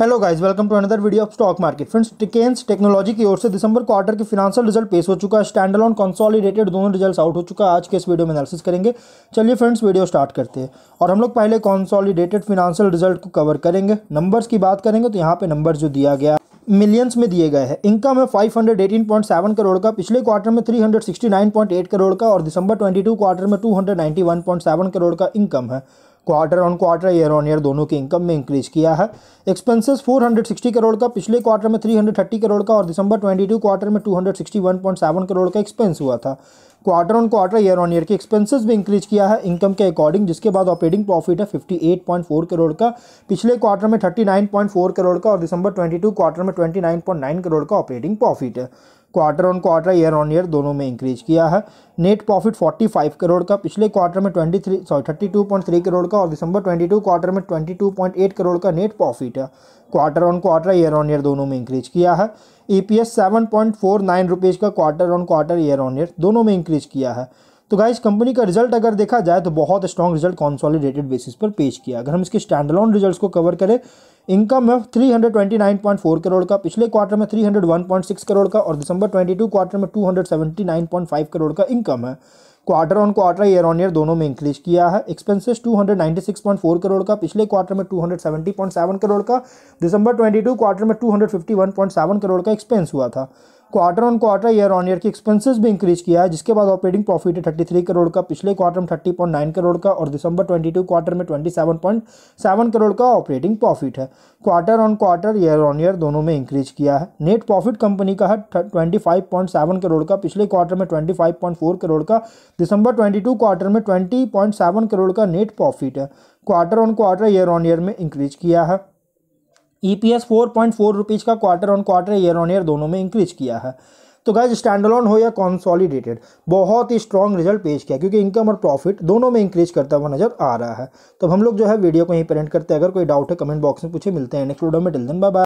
hello guys welcome to another video of stock market friends टिकेन्स technology की ओर से दिसंबर क्वार्टर के फिनांशियल रिजल्ट पेश हो चुका है स्टैंड ऑन कॉन्सॉलिडेटेड दोनों रिजल्ट्स आउट हो चुका है आज के इस वीडियो में एनालिसिस करेंगे चलिए फ्रेंड्स वीडियो स्टार्ट करते हैं और हम लोग पहले कॉन्सॉलिडेटेड फिनांशियल रिजल्ट को कवर करेंगे नंबर्स की बात करेंगे तो यहाँ पे नंबर जो दिया गया मिलियंस में दिए गए हैं इनकम है five hundred eighteen point seven crore का पिछले क्वार्टर में three hundred sixty nine point eight crore का और दिसंबर ट्वेंटी टू क्वार्टर में two hundred ninety one point seven crore का इनकम है quarter on quarter year on year दोनों की इनकम में इंक्रीज किया है एक्सपेंसेस 460 करोड़ का पिछले क्वार्टर में 330 करोड़ का और दिसंबर 22 क्वार्टर में 261.7 करोड़ का एक्सपेंस हुआ था quarter on quarter year on year के एक्सपेंसेस भी इंक्रीज किया है इनकम के अकॉर्डिंग जिसके बाद ऑपरेटिंग प्रॉफिट है 58.4 करोड़ का पिछले क्वार्टर में 39.4 करोड़ का और दिसंबर 22 क्वार्टर में 29.9 करोड़ का ऑपरेटिंग प्रॉफिट है quarter on quarter year on year दोनों में इंक्रीज किया है नेट प्रॉफिट 45 करोड़ का पिछले क्वार्टर में 23 सॉरी 32.3 करोड़ का और दिसंबर 22 क्वार्टर में 22.8 करोड़ का नेट प्रॉफिट है quarter on quarter year on year दोनों में इंक्रीज किया है ई पी एस का quarter on quarter year on year दोनों में इंक्रीज किया है तो गाइज कंपनी का रिजल्ट अगर देखा जाए तो बहुत स्ट्रॉन्ग रिजल्ट कॉन्सॉलिडेटेड बेसिस पर पेश किया अगर हम इसके स्टैंडलॉन रिजल्ट को कवर करें इनकम है 329.4 करोड़ का पिछले क्वार्टर में 301.6 करोड़ का और दिसंबर 22 क्वार्टर में 279.5 करोड़ का इनकम है quarter on quarter year on year दोनों में इंक्रीज किया है एक्सपेंसेस 296.4 करोड़ का पिछले क्वार्टर में 270.7 करोड़ का दिसंबर 22 क्वार्टर में 251.7 करोड़ का एक्सपेंस हुआ था quarter on quarter year on year की एक्सपेंसेस भी इंक्रीज किया है जिसके बाद ऑपरेटिंग प्रॉफिट है थर्टी थ्री करोड़ का पिछले क्वार्टर में थर्टी पॉइंट नाइन करोड़ का और दिसंबर ट्वेंटी टू क्वार्टर में twenty seven point seven crore का ऑपरेटिंग प्रॉफिट है quarter on quarter year on year दोनों में इंक्रीज किया है नेट प्रॉफिट कंपनी का है twenty five point seven crore का पिछले क्वार्टर में twenty five point four crore का दिसंबर ट्वेंटी टू क्वार्टर में ट्वेंटी पॉइंट सेवन करोड़ का नेट प्रॉफिट है quarter on quarter year on year में इंक्रीज किया है E P S four point four rupees का quarter on quarter year on year दोनों में इंक्रीज किया है तो गैज स्टैंडलॉन हो या कॉन्सॉलीडेटेड बहुत ही स्ट्रॉन्ग रिजल्ट पेश किया क्योंकि इनकम और प्रॉफिट दोनों में इंक्रीज करता हुआ नजर आ रहा है तो हम लोग जो है वीडियो को यहीं प्रेजेंट करते हैं अगर कोई डाउट है कमेंट बॉक्स में पूछे मिलते हैं नेक्स्ट वीडियो में टिल बाय